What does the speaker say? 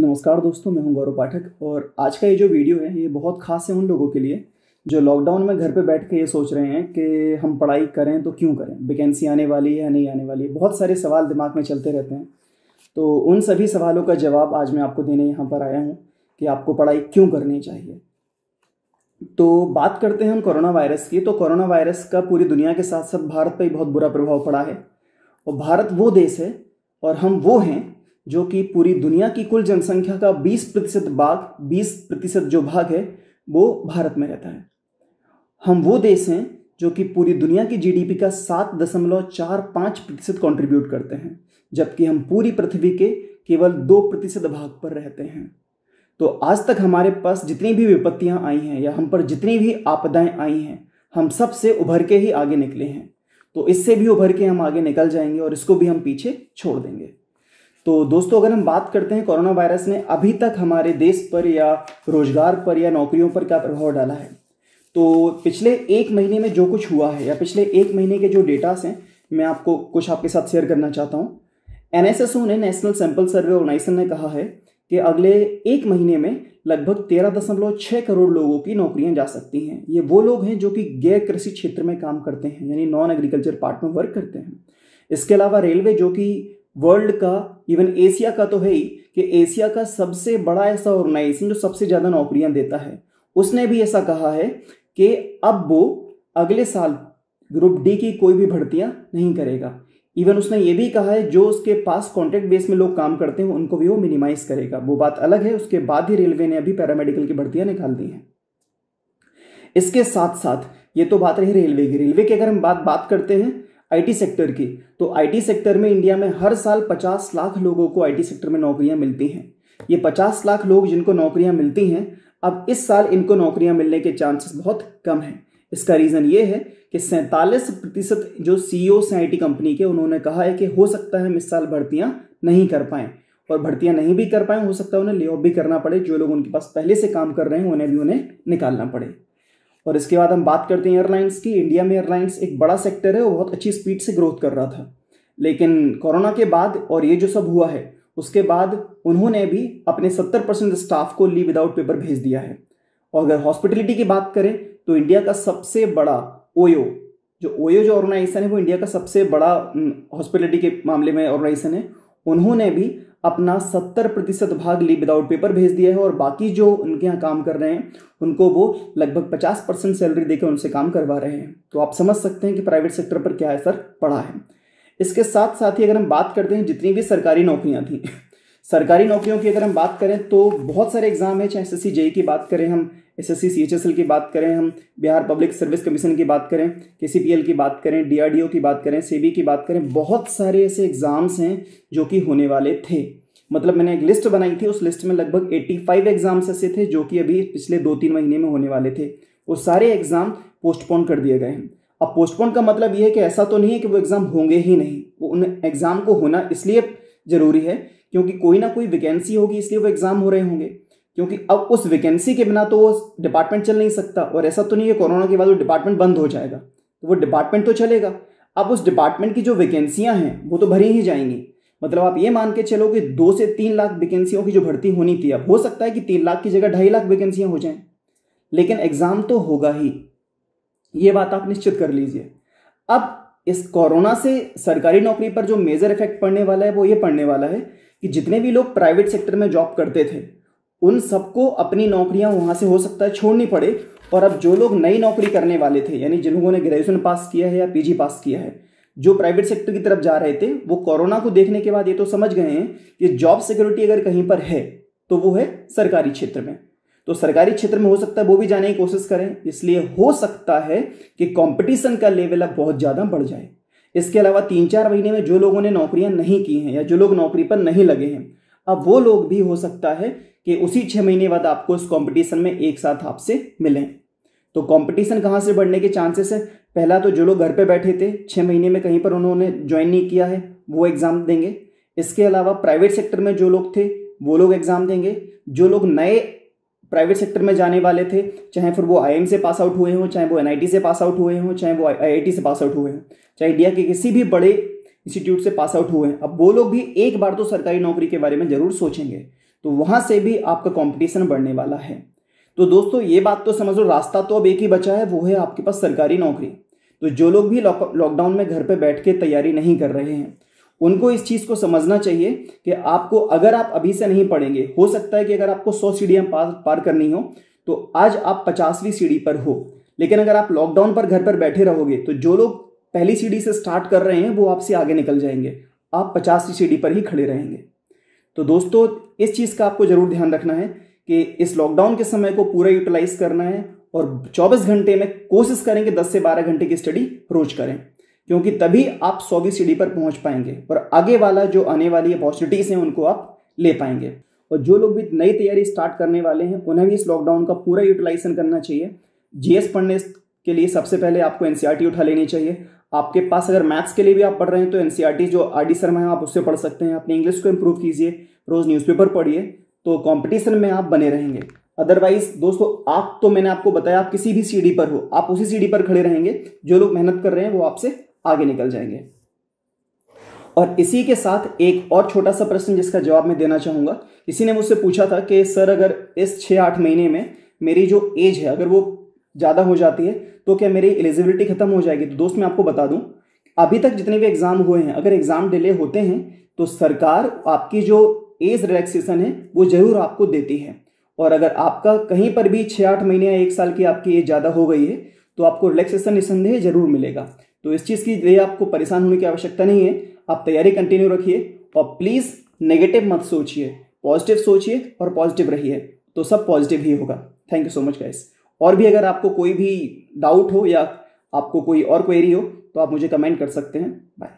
नमस्कार दोस्तों मैं हूं गौरव पाठक और आज का ये जो वीडियो है ये बहुत खास है उन लोगों के लिए जो लॉकडाउन में घर पे बैठ के ये सोच रहे हैं कि हम पढ़ाई करें तो क्यों करें वैकेंसी आने वाली है या नहीं आने वाली है बहुत सारे सवाल दिमाग में चलते रहते हैं तो उन सभी सवालों का जवाब आज मैं आपको देने यहाँ पर आया हूँ कि आपको पढ़ाई क्यों करनी चाहिए तो बात करते हैं हम कोरोना वायरस की तो कोरोना वायरस का पूरी दुनिया के साथ साथ भारत पर ही बहुत बुरा प्रभाव पड़ा है और भारत वो देश है और हम वो हैं जो कि पूरी दुनिया की कुल जनसंख्या का 20 प्रतिशत भाग 20 प्रतिशत जो भाग है वो भारत में रहता है हम वो देश हैं जो कि पूरी दुनिया की जीडीपी का सात दशमलव चार पाँच प्रतिशत कॉन्ट्रीब्यूट करते हैं जबकि हम पूरी पृथ्वी के केवल दो प्रतिशत भाग पर रहते हैं तो आज तक हमारे पास जितनी भी विपत्तियां आई हैं या हम पर जितनी भी आपदाएं आई हैं हम सबसे उभर के ही आगे निकले हैं तो इससे भी उभर के हम आगे निकल जाएंगे और इसको भी हम पीछे छोड़ देंगे तो दोस्तों अगर हम बात करते हैं कोरोना वायरस ने अभी तक हमारे देश पर या रोजगार पर या नौकरियों पर क्या प्रभाव डाला है तो पिछले एक महीने में जो कुछ हुआ है या पिछले एक महीने के जो डेटास हैं मैं आपको कुछ आपके साथ शेयर करना चाहता हूँ एन एस एस ओ ने नेशनल सैंपल सर्वे ऑर्गेनाइजेशन ने कहा है कि अगले एक महीने में लगभग तेरह दशमलव छः करोड़ लोगों की नौकरियां जा सकती हैं ये वो लोग हैं जो कि गैर कृषि क्षेत्र में काम करते हैं यानी नॉन एग्रीकल्चर पार्ट में वर्क करते हैं इसके अलावा रेलवे जो कि वर्ल्ड का इवन एशिया का तो है ही कि एशिया का सबसे बड़ा ऐसा ऑर्गेनाइजेशन जो सबसे ज़्यादा नौकरियां देता है उसने भी ऐसा कहा है कि अब वो अगले साल ग्रुप डी की कोई भी भर्तियां नहीं करेगा इवन उसने ये भी कहा है जो उसके पास कॉन्ट्रैक्ट बेस में लोग काम करते हैं उनको भी वो मिनिमाइज करेगा वो बात अलग है उसके बाद ही रेलवे ने अभी पैरामेडिकल की भर्तियां निकाल दी हैं इसके साथ साथ ये तो बात रही रेलवे की रेलवे की अगर हम बात बात करते हैं आईटी सेक्टर की तो आईटी सेक्टर में इंडिया में हर साल 50 लाख लोगों को आईटी सेक्टर में नौकरियां मिलती हैं ये 50 लाख लोग जिनको नौकरियां मिलती हैं अब इस साल इनको नौकरियां मिलने के चांसेस बहुत कम हैं इसका रीज़न ये है कि सैंतालीस प्रतिशत जो सी से आई कंपनी के उन्होंने कहा है कि हो सकता है हम इस साल भर्तियाँ नहीं कर पाएँ और भर्तियाँ नहीं भी कर पाएँ हो सकता है उन्हें ले भी करना पड़े जो लोग उनके पास पहले से काम कर रहे हैं उन्हें भी उन्हें निकालना पड़े और इसके बाद हम बात करते हैं एयरलाइंस की इंडिया में एयरलाइंस एक बड़ा सेक्टर है वो बहुत अच्छी स्पीड से ग्रोथ कर रहा था लेकिन कोरोना के बाद और ये जो सब हुआ है उसके बाद उन्होंने भी अपने सत्तर परसेंट स्टाफ को लीव विदाउट पेपर भेज दिया है और अगर हॉस्पिटलिटी की बात करें तो इंडिया का सबसे बड़ा ओयो जो ओयो जो ऑर्गेनाइजेशन है वो इंडिया का सबसे बड़ा हॉस्पिटलिटी हम्म, के मामले में ऑर्गेनाइजेशन है उन्होंने भी अपना सत्तर प्रतिशत भाग ली विदाउट पेपर भेज दिया है और बाकी जो उनके यहाँ काम कर रहे हैं उनको वो लगभग पचास परसेंट सैलरी देकर उनसे काम करवा रहे हैं तो आप समझ सकते हैं कि प्राइवेट सेक्टर पर क्या असर पड़ा है इसके साथ साथ ही अगर हम बात करते हैं जितनी भी सरकारी नौकरियाँ थी सरकारी नौकरियों की अगर हम बात करें तो बहुत सारे एग्जाम है चाहे एस एस e e की बात करें हम एस एस सी की बात करें हम बिहार पब्लिक सर्विस कमीशन की बात करें के की बात करें डी की बात करें सेबी की बात करें बहुत सारे ऐसे एग्ज़ाम्स हैं जो कि होने वाले थे मतलब मैंने एक लिस्ट बनाई थी उस लिस्ट में लगभग 85 एग्ज़ाम्स ऐसे थे जो कि अभी पिछले दो तीन महीने में होने वाले थे वो सारे एग्ज़ाम पोस्टपोन कर दिए गए हैं अब पोस्टपोन का मतलब ये है कि ऐसा तो नहीं है कि वो एग्ज़ाम होंगे ही नहीं वो उन एग्ज़ाम को होना इसलिए ज़रूरी है क्योंकि कोई ना कोई वैकेंसी होगी इसलिए वो एग्ज़ाम हो रहे होंगे क्योंकि अब उस वैकेंसी के बिना तो वो डिपार्टमेंट चल नहीं सकता और ऐसा तो नहीं है कोरोना के बाद वो डिपार्टमेंट बंद हो जाएगा तो वो डिपार्टमेंट तो चलेगा अब उस डिपार्टमेंट की जो वैकेंसियाँ हैं वो तो भरी ही जाएंगी मतलब आप ये मान के चलो कि दो से तीन लाख वैकेंसियों की जो भर्ती होनी थी अब हो सकता है कि तीन लाख की जगह ढाई लाख वैकेंसियाँ हो जाएं लेकिन एग्ज़ाम तो होगा ही ये बात आप निश्चित कर लीजिए अब इस कोरोना से सरकारी नौकरी पर जो मेजर इफेक्ट पड़ने वाला है वो ये पड़ने वाला है कि जितने भी लोग प्राइवेट सेक्टर में जॉब करते थे उन सबको अपनी नौकरियां वहां से हो सकता है छोड़नी पड़े और अब जो लोग नई नौकरी करने वाले थे यानी जिन लोगों ने ग्रेजुएशन पास किया है या पीजी पास किया है जो प्राइवेट सेक्टर की तरफ जा रहे थे वो कोरोना को देखने के बाद ये तो समझ गए हैं कि जॉब सिक्योरिटी अगर कहीं पर है तो वो है सरकारी क्षेत्र में तो सरकारी क्षेत्र में हो सकता है वो भी जाने की कोशिश करें इसलिए हो सकता है कि कंपटीशन का लेवल अब बहुत ज़्यादा बढ़ जाए इसके अलावा तीन चार महीने में जो लोगों ने नौकरियां नहीं की हैं या जो लोग नौकरी पर नहीं लगे हैं अब वो लोग भी हो सकता है कि उसी छः महीने बाद आपको इस कंपटीशन में एक साथ आपसे मिलें तो कंपटीशन कहाँ से बढ़ने के चांसेस है पहला तो जो लोग घर पे बैठे थे छः महीने में कहीं पर उन्होंने ज्वाइन नहीं किया है वो एग्ज़ाम देंगे इसके अलावा प्राइवेट सेक्टर में जो लोग थे वो लोग एग्ज़ाम देंगे जो लोग नए प्राइवेट सेक्टर में जाने वाले थे चाहे फिर वो आई से पास आउट हुए हों चाहे वो एन से पास आउट हुए हों चाहे वो आई से पास आउट हुए हों चाहे इंडिया के किसी भी बड़े इंस्टीट्यूट से पास आउट हुए हैं अब वो लोग भी एक बार तो सरकारी नौकरी के बारे में ज़रूर सोचेंगे तो वहां से भी आपका कॉम्पिटिशन बढ़ने वाला है तो दोस्तों ये बात तो समझ लो रास्ता तो अब एक ही बचा है वो है आपके पास सरकारी नौकरी तो जो लोग भी लॉकडाउन में घर पर बैठ के तैयारी नहीं कर रहे हैं उनको इस चीज़ को समझना चाहिए कि आपको अगर आप अभी से नहीं पढ़ेंगे हो सकता है कि अगर आपको सौ सीढ़ियाँ पार पार करनी हो तो आज आप पचासवीं सीढ़ी पर हो लेकिन अगर आप लॉकडाउन पर घर पर बैठे रहोगे तो जो लोग पहली सीढ़ी से स्टार्ट कर रहे हैं वो आपसे आगे निकल जाएंगे आप पचासवीं सीढ़ी पर ही खड़े रहेंगे तो दोस्तों इस चीज़ का आपको ज़रूर ध्यान रखना है कि इस लॉकडाउन के समय को पूरा यूटिलाइज करना है और 24 घंटे में कोशिश करें कि 10 से 12 घंटे की स्टडी रोज करें क्योंकि तभी आप सौ की सीढ़ी पर पहुंच पाएंगे और आगे वाला जो आने वाली अपॉर्चुनिटीज़ हैं उनको आप ले पाएंगे और जो लोग भी नई तैयारी स्टार्ट करने वाले हैं उन्हें भी इस लॉकडाउन का पूरा यूटिलाइजेशन करना चाहिए जीएस पढ़ने के लिए सबसे पहले आपको एनसीईआरटी e उठा लेनी चाहिए आपके पास अगर मैथ्स के लिए भी आप पढ़ रहे हैं तो एनसीईआरटी e जो आर डी शर्मा है आप उससे पढ़ सकते हैं अपनी इंग्लिश को इम्प्रूव कीजिए रोज न्यूज़पेपर पढ़िए तो कंपटीशन में आप बने रहेंगे अदरवाइज दोस्तों आप तो मैंने आपको बताया आप किसी भी सीढ़ी पर हो आप उसी सीढ़ी पर खड़े रहेंगे जो लोग मेहनत कर रहे हैं वो आपसे आगे निकल जाएंगे और इसी के साथ एक और छोटा सा प्रश्न जिसका जवाब मैं देना चाहूँगा किसी ने मुझसे पूछा था कि सर अगर इस छः आठ महीने में मेरी जो एज है अगर वो ज़्यादा हो जाती है तो क्या मेरी एलिजिबिलिटी खत्म हो जाएगी तो दोस्त मैं आपको बता दूं अभी तक जितने भी एग्ज़ाम हुए हैं अगर एग्ज़ाम डिले होते हैं तो सरकार आपकी जो एज रिलैक्सेशन है वो जरूर आपको देती है और अगर आपका कहीं पर भी छः आठ महीने या एक साल की आपकी एज ज़्यादा हो गई है तो आपको रिलैक्सेशन निसंदेह जरूर मिलेगा तो इस चीज़ की लिए आपको परेशान होने की आवश्यकता नहीं है आप तैयारी कंटिन्यू रखिए और प्लीज़ नेगेटिव मत सोचिए पॉजिटिव सोचिए और पॉजिटिव रहिए तो सब पॉजिटिव ही होगा thank you so much guys और भी अगर आपको कोई भी डाउट हो या आपको कोई और क्वेरी हो तो आप मुझे कमेंट कर सकते हैं बाय